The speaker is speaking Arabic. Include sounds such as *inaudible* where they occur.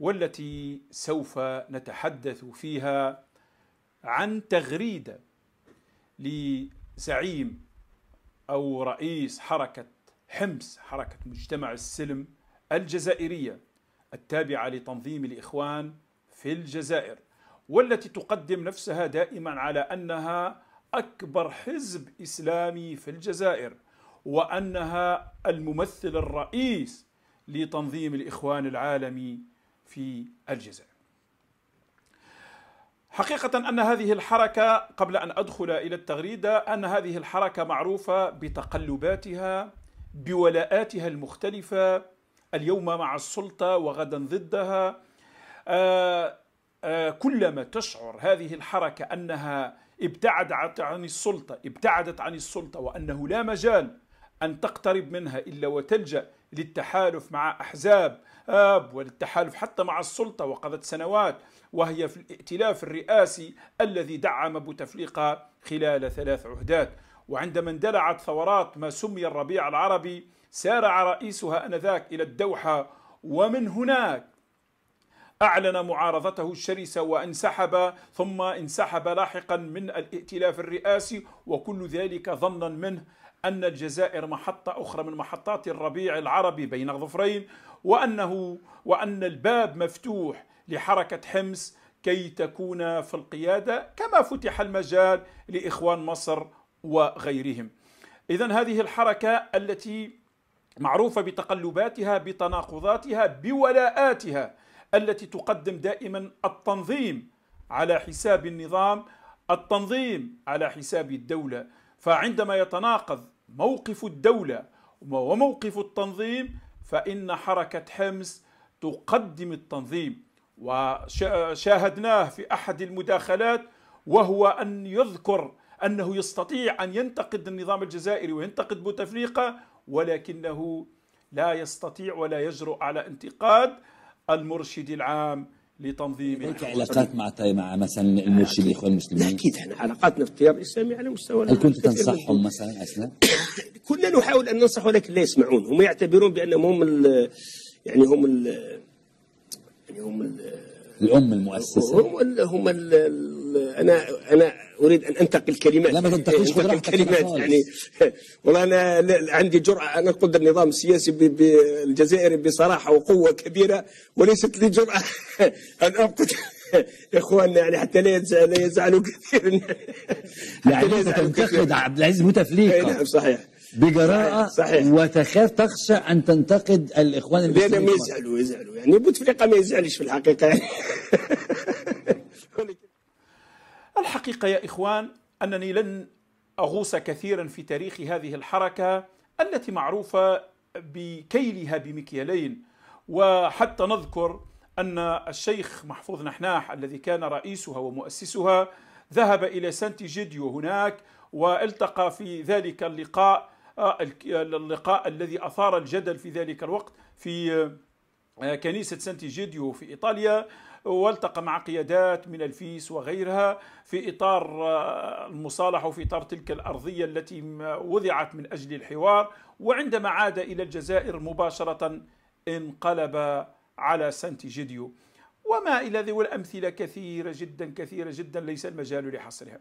والتي سوف نتحدث فيها عن تغريده لزعيم او رئيس حركه حمص حركه مجتمع السلم الجزائريه التابعه لتنظيم الاخوان في الجزائر والتي تقدم نفسها دائما على انها اكبر حزب اسلامي في الجزائر وانها الممثل الرئيس لتنظيم الاخوان العالمي في الجزائر. حقيقة أن هذه الحركة قبل أن أدخل إلى التغريدة أن هذه الحركة معروفة بتقلباتها بولاءاتها المختلفة اليوم مع السلطة وغدا ضدها آآ آه، آآ آه، كلما تشعر هذه الحركة أنها ابتعدت عن السلطة ابتعدت عن السلطة وأنه لا مجال أن تقترب منها إلا وتلجأ للتحالف مع أحزاب وللتحالف حتى مع السلطة وقضت سنوات وهي في الائتلاف الرئاسي الذي دعم بوتفليقة خلال ثلاث عهدات وعندما اندلعت ثورات ما سمي الربيع العربي سارع رئيسها انذاك الى الدوحه ومن هناك اعلن معارضته الشرسه وانسحب ثم انسحب لاحقا من الائتلاف الرئاسي وكل ذلك ظنا منه أن الجزائر محطة أخرى من محطات الربيع العربي بين الظفرين وأنه وأن الباب مفتوح لحركة حمص كي تكون في القيادة كما فتح المجال لإخوان مصر وغيرهم إذا هذه الحركة التي معروفة بتقلباتها بتناقضاتها بولاءاتها التي تقدم دائما التنظيم على حساب النظام التنظيم على حساب الدوله فعندما يتناقض موقف الدولة وموقف التنظيم فإن حركة حمص تقدم التنظيم وشاهدناه في أحد المداخلات وهو أن يذكر أنه يستطيع أن ينتقد النظام الجزائري وينتقد بوتفليقة ولكنه لا يستطيع ولا يجرؤ على انتقاد المرشد العام لتنظيم هناك علاقات مع مع مثلا المرشد الاخوان آه، المسلمين اكيد احنا علاقاتنا في التيار الاسلامي على مستوى هل كنت تنصحهم مثلا اثناء؟ *coughs* كنا نحاول ان ننصح ولكن لا يسمعون هم يعتبرون بانهم هم يعني هم يعني هم الام المؤسسه هم هم انا انا اريد ان انتقل كلمات لا ما تنتقلش انتقل كلمات يعني والله انا عندي جرأه ان اقول النظام السياسي الجزائري بصراحه وقوه كبيره وليست لي جرأه *laughs* ان انقد اخواننا يعني حتى لا يزعلوا كثير *laughs* لا تنتقد عبد العزيز متفليقه نعم صحيح بجراءه صحيح. صحيح. وتخاف تخشى ان تنتقد الاخوان المسلمين لا ما يزعلوا يزعلوا يعني بوتفليقه ما يزعلش في الحقيقه يعني *laughs* الحقيقة يا إخوان أنني لن أغوص كثيرا في تاريخ هذه الحركة التي معروفة بكيلها بمكيالين وحتى نذكر أن الشيخ محفوظ نحناح الذي كان رئيسها ومؤسسها ذهب إلى سانتي جيديو هناك والتقى في ذلك اللقاء آه، اللقاء الذي أثار الجدل في ذلك الوقت في آه، كنيسة سانتي جيديو في إيطاليا والتقى مع قيادات من الفيس وغيرها في إطار آه، المصالحة وفي إطار تلك الأرضية التي وضعت من أجل الحوار وعندما عاد إلى الجزائر مباشرة انقلب على سانتي جيديو وما إلى ذي والأمثلة كثيرة جدا كثيرة جدا ليس المجال لحصرها